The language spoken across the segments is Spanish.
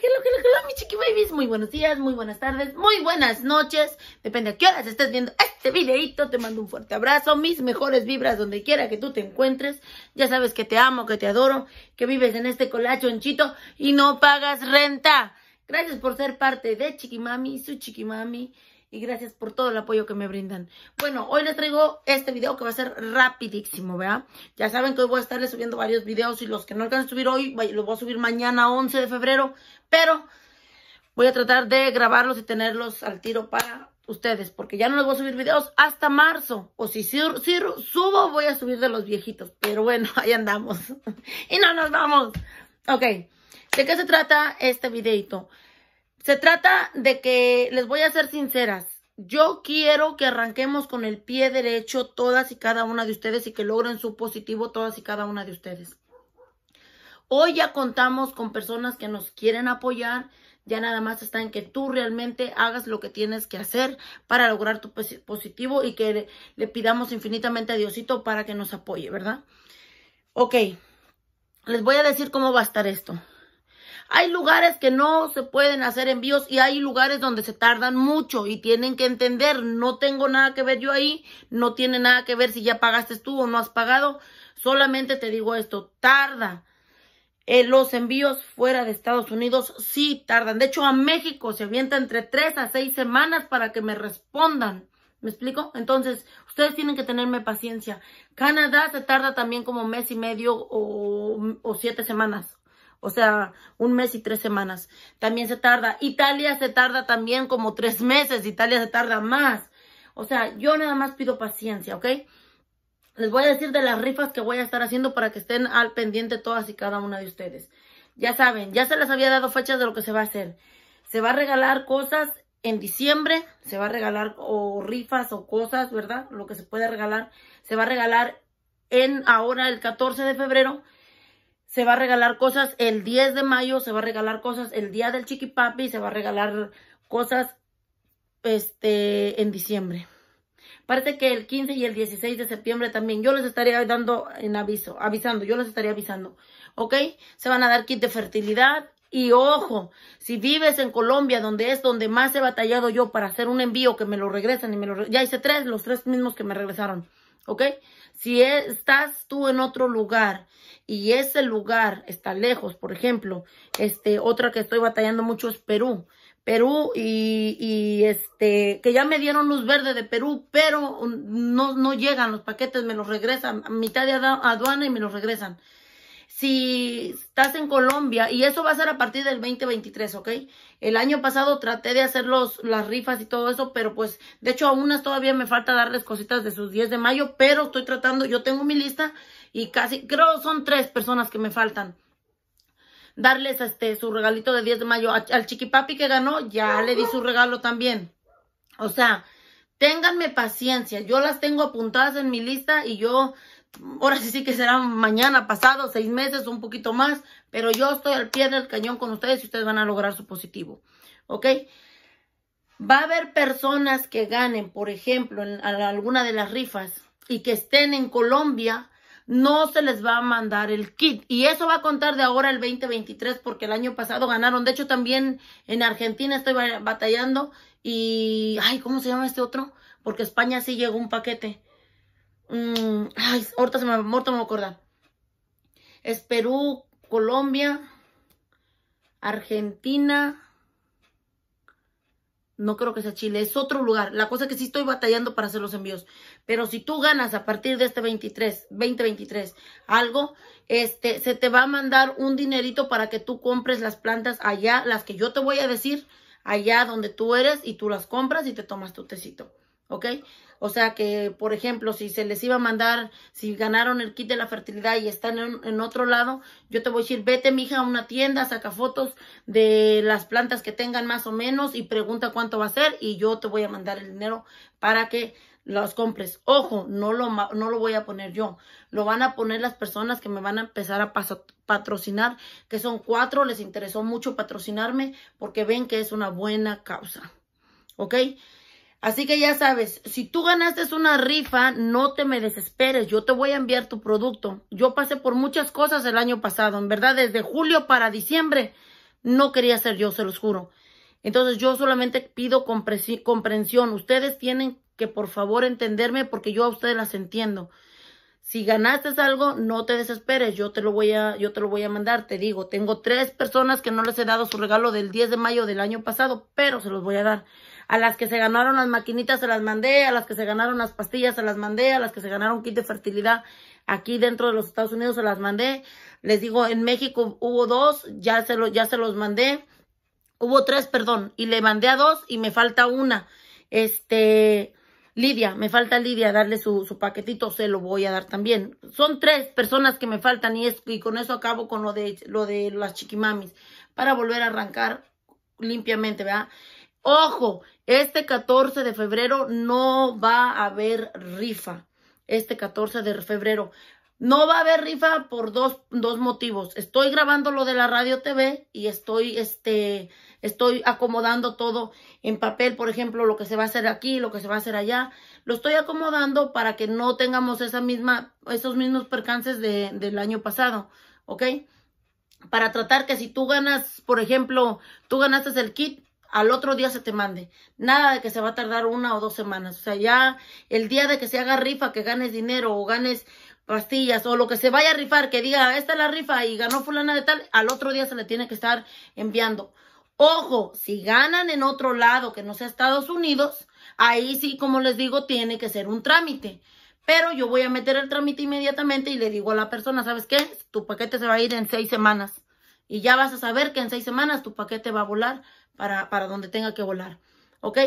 Hello, hello, hello, mi chiqui Muy buenos días, muy buenas tardes, muy buenas noches. Depende a qué horas estés viendo este videito. Te mando un fuerte abrazo, mis mejores vibras donde quiera que tú te encuentres. Ya sabes que te amo, que te adoro, que vives en este colacho Chito. y no pagas renta. Gracias por ser parte de Chiqui Mami, su Chiqui Mami y gracias por todo el apoyo que me brindan. Bueno, hoy les traigo este video que va a ser rapidísimo, ¿verdad? Ya saben que hoy voy a estarles subiendo varios videos y los que no van a subir hoy, los voy a subir mañana 11 de febrero, pero voy a tratar de grabarlos y tenerlos al tiro para ustedes, porque ya no les voy a subir videos hasta marzo, o si, subo voy a subir de los viejitos, pero bueno, ahí andamos. y no nos vamos. Ok, ¿de qué se trata este videito? Se trata de que, les voy a ser sinceras, yo quiero que arranquemos con el pie derecho todas y cada una de ustedes y que logren su positivo todas y cada una de ustedes. Hoy ya contamos con personas que nos quieren apoyar, ya nada más está en que tú realmente hagas lo que tienes que hacer para lograr tu positivo y que le, pidamos infinitamente a Diosito para que nos apoye, ¿verdad? Ok, les voy a decir cómo va a estar esto. Hay lugares que no se pueden hacer envíos y hay lugares donde se tardan mucho y tienen que entender, no tengo nada que ver yo ahí, no tiene nada que ver si ya pagaste tú o no has pagado, solamente te digo esto, tarda. Eh, los envíos fuera de Estados Unidos sí tardan. De hecho, a México se avienta entre tres a seis semanas para que me respondan. ¿Me explico? Entonces, ustedes tienen que tenerme paciencia. Canadá se tarda también como mes y medio o siete semanas. O sea, un mes y tres semanas. También se tarda. Italia se tarda también como tres meses. Italia se tarda más. O sea, yo nada más pido paciencia, ¿ok? Les voy a decir de las rifas que voy a estar haciendo para que estén al pendiente todas y cada una de ustedes. Ya saben, ya se les había dado fechas de lo que se va a hacer. Se va a regalar cosas en diciembre, se va a regalar o rifas o cosas, ¿verdad? Lo que se puede regalar. Se va a regalar en ahora el 14 de febrero se va a regalar cosas el 10 de mayo, se va a regalar cosas el día del chiquipapi, se va a regalar cosas este, en diciembre. Parte que el 15 y el 16 de septiembre también. Yo les estaría dando en aviso, avisando, yo les estaría avisando. ¿Ok? Se van a dar kit de fertilidad. Y ojo, si vives en Colombia, donde es donde más he batallado yo para hacer un envío que me lo regresan y me lo... Ya hice tres, los tres mismos que me regresaron. ¿ok? Si estás tú en otro lugar y ese lugar está lejos, por ejemplo, este, otra que estoy batallando mucho es Perú. Perú y, y, este, que ya me dieron luz verde de Perú, pero no, no llegan los paquetes, me los regresan, a mitad de aduana y me los regresan si estás en Colombia, y eso va a ser a partir del 2023, ¿ok? El año pasado traté de hacer los, las rifas y todo eso, pero pues, de hecho, a unas todavía me falta darles cositas de sus 10 de mayo, pero estoy tratando, yo tengo mi lista y casi, creo son tres personas que me faltan. Darles este su regalito de 10 de mayo. al chiquipapi que ganó, ya le di su regalo también. O sea, ténganme paciencia. Yo las tengo apuntadas en mi lista y yo ahora sí, sí que será mañana, pasado, seis meses, un poquito más, pero yo estoy al pie del cañón con ustedes y ustedes van a lograr su positivo, ¿ok? Va a haber personas que ganen, por ejemplo, en alguna de las rifas y que estén en Colombia, no se les va a mandar el kit. Y eso va a contar de ahora el 2023 porque el año pasado ganaron. De hecho, también en Argentina estoy batallando y, ay, ¿cómo se llama este otro? Porque España sí llegó un paquete Mm, ay, ahorita, se me, ahorita Es Perú, Colombia, Argentina. No creo que sea Chile, es otro lugar. La cosa es que sí estoy batallando para hacer los envíos. Pero si tú ganas a partir de este 23, 2023, algo, este, se te va a mandar un dinerito para que tú compres las plantas allá, las que yo te voy a decir, allá donde tú eres, y tú las compras y te tomas tu tecito. ¿Ok? O sea que, por ejemplo, si se les iba a mandar, si ganaron el kit de la fertilidad y están en, otro lado, yo te voy a decir, vete, mija, a una tienda, saca fotos de las plantas que tengan más o menos y pregunta cuánto va a ser y yo te voy a mandar el dinero para que las compres. Ojo, no lo, no lo voy a poner yo. Lo van a poner las personas que me van a empezar a patrocinar, que son cuatro. Les interesó mucho patrocinarme porque ven que es una buena causa. ¿Ok? Así que ya sabes, si tú ganaste una rifa, no te me desesperes, yo te voy a enviar tu producto. Yo pasé por muchas cosas el año pasado, en verdad, desde julio para diciembre no quería ser yo, se los juro. Entonces yo solamente pido comprensión. Ustedes tienen que por favor entenderme porque yo a ustedes las entiendo. Si ganaste algo, no te desesperes, yo te lo voy a, yo te lo voy a mandar, te digo, tengo tres personas que no les he dado su regalo del 10 de mayo del año pasado, pero se los voy a dar a las que se ganaron las maquinitas se las mandé, a las que se ganaron las pastillas se las mandé, a las que se ganaron kit de fertilidad aquí dentro de los Estados Unidos se las mandé. Les digo, en México hubo dos, ya se, lo, ya se los mandé. Hubo tres, perdón, y le mandé a dos y me falta una. Este, Lidia, me falta Lidia darle su, su paquetito, se lo voy a dar también. Son tres personas que me faltan y, y con eso acabo con lo de, lo de las chiquimamis para volver a arrancar limpiamente, ¿verdad? Ojo, este 14 de febrero no va a haber rifa. Este 14 de febrero. No va a haber rifa por dos, motivos. Estoy grabando lo de la radio TV y estoy, este, estoy acomodando todo en papel, por ejemplo, lo que se va a hacer aquí, lo que se va a hacer allá. Lo estoy acomodando para que no tengamos esa misma, esos mismos percances del año pasado, ¿ok? Para tratar que si tú ganas, por ejemplo, tú ganaste el kit, al otro día se te mande. Nada de que se va a tardar una o dos semanas. O sea, ya el día de que se haga rifa, que ganes dinero o ganes pastillas o lo que se vaya a rifar, que diga, ah, esta es la rifa y ganó fulana de tal, al otro día se le tiene que estar enviando. Ojo, si ganan en otro lado que no sea Estados Unidos, ahí sí, como les digo, tiene que ser un trámite. Pero yo voy a meter el trámite inmediatamente y le digo a la persona, ¿sabes qué? Tu paquete se va a ir en seis semanas. Y ya vas a saber que en seis semanas tu paquete va a volar para, donde tenga que volar, ¿ok?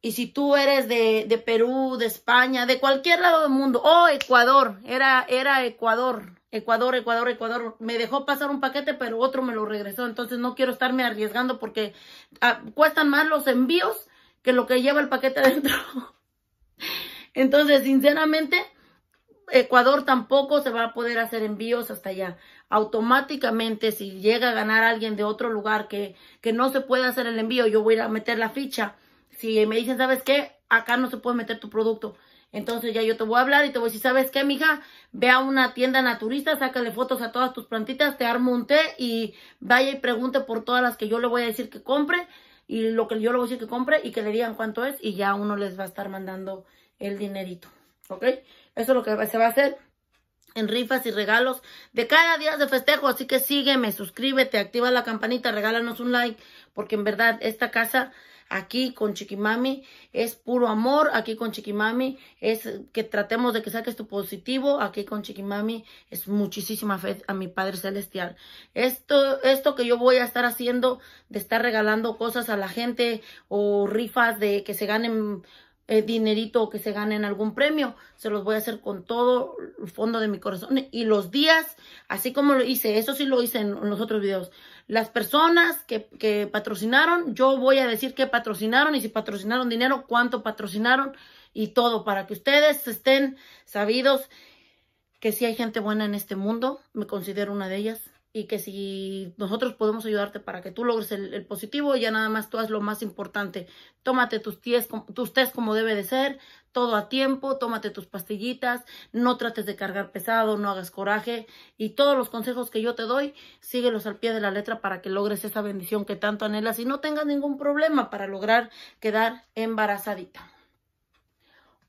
Y si tú eres de, de, Perú, de España, de cualquier lado del mundo, oh, Ecuador, era, era Ecuador, Ecuador, Ecuador, Ecuador, me dejó pasar un paquete, pero otro me lo regresó, entonces no quiero estarme arriesgando porque ah, cuestan más los envíos que lo que lleva el paquete adentro. entonces, sinceramente, Ecuador tampoco se va a poder hacer envíos hasta allá. Automáticamente, si llega a ganar alguien de otro lugar que, que no se puede hacer el envío, yo voy a, meter la ficha. Si me dicen, ¿sabes qué? Acá no se puede meter tu producto. Entonces ya yo te voy a hablar y te voy a decir, ¿sabes qué, mija? Ve a una tienda naturista, sácale fotos a todas tus plantitas, te armo un té y vaya y pregunte por todas las que yo le voy a decir que compre y lo que yo le voy a decir que compre y que le digan cuánto es y ya uno les va a estar mandando el dinerito, ¿ok? Eso es lo que se va a hacer en rifas y regalos de cada día de festejo. Así que sígueme, suscríbete, activa la campanita, regálanos un like, porque en verdad esta casa aquí con Chiquimami es puro amor, aquí con Chiquimami es que tratemos de que saques tu positivo, aquí con Chiquimami es muchísima fe a mi Padre Celestial. Esto, esto que yo voy a estar haciendo de estar regalando cosas a la gente o rifas de que se ganen el eh, dinerito que se gane en algún premio. Se los voy a hacer con todo el fondo de mi corazón. Y los días, así como lo hice, eso sí lo hice en, los otros videos. Las personas que, que, patrocinaron, yo voy a decir que patrocinaron y si patrocinaron dinero, cuánto patrocinaron y todo para que ustedes estén sabidos que si hay gente buena en este mundo. Me considero una de ellas y que si nosotros podemos ayudarte para que tú logres el, positivo, ya nada más tú haz lo más importante. Tómate tus, tus test como debe de ser, todo a tiempo, tómate tus pastillitas, no trates de cargar pesado, no hagas coraje y todos los consejos que yo te doy, síguelos al pie de la letra para que logres esa bendición que tanto anhelas y no tengas ningún problema para lograr quedar embarazadita.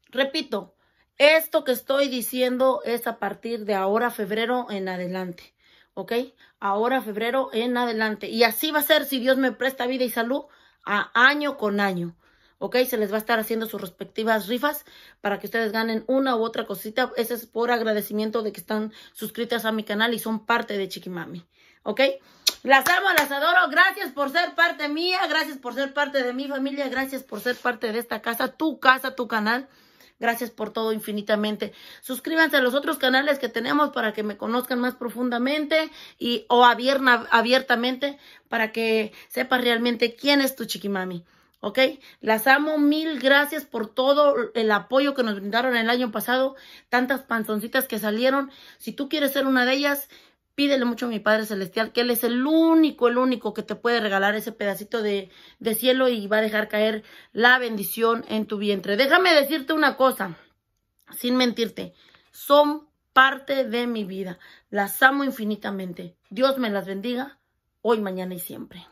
Repito, esto que estoy diciendo es a partir de ahora, febrero en adelante. ¿ok? Ahora, febrero en adelante. Y así va a ser si Dios me presta vida y salud a año con año. ¿ok? Se les va a estar haciendo sus respectivas rifas para que ustedes ganen una u otra cosita. Ese es por agradecimiento de que están suscritas a mi canal y son parte de Chiquimami, ¿ok? Las amo, las adoro. Gracias por ser parte mía, gracias por ser parte de mi familia, gracias por ser parte de esta casa, tu casa, tu canal. Gracias por todo infinitamente. Suscríbanse a los otros canales que tenemos para que me conozcan más profundamente y o abiertamente para que sepas realmente quién es tu chiquimami. ¿ok? Las amo, mil gracias por todo el apoyo que nos brindaron el año pasado, tantas panzoncitas que salieron. Si tú quieres ser una de ellas, Pídele mucho a mi Padre Celestial, que Él es el único, el único que te puede regalar ese pedacito de, de cielo y va a dejar caer la bendición en tu vientre. Déjame decirte una cosa, sin mentirte, son parte de mi vida. Las amo infinitamente. Dios me las bendiga hoy, mañana y siempre.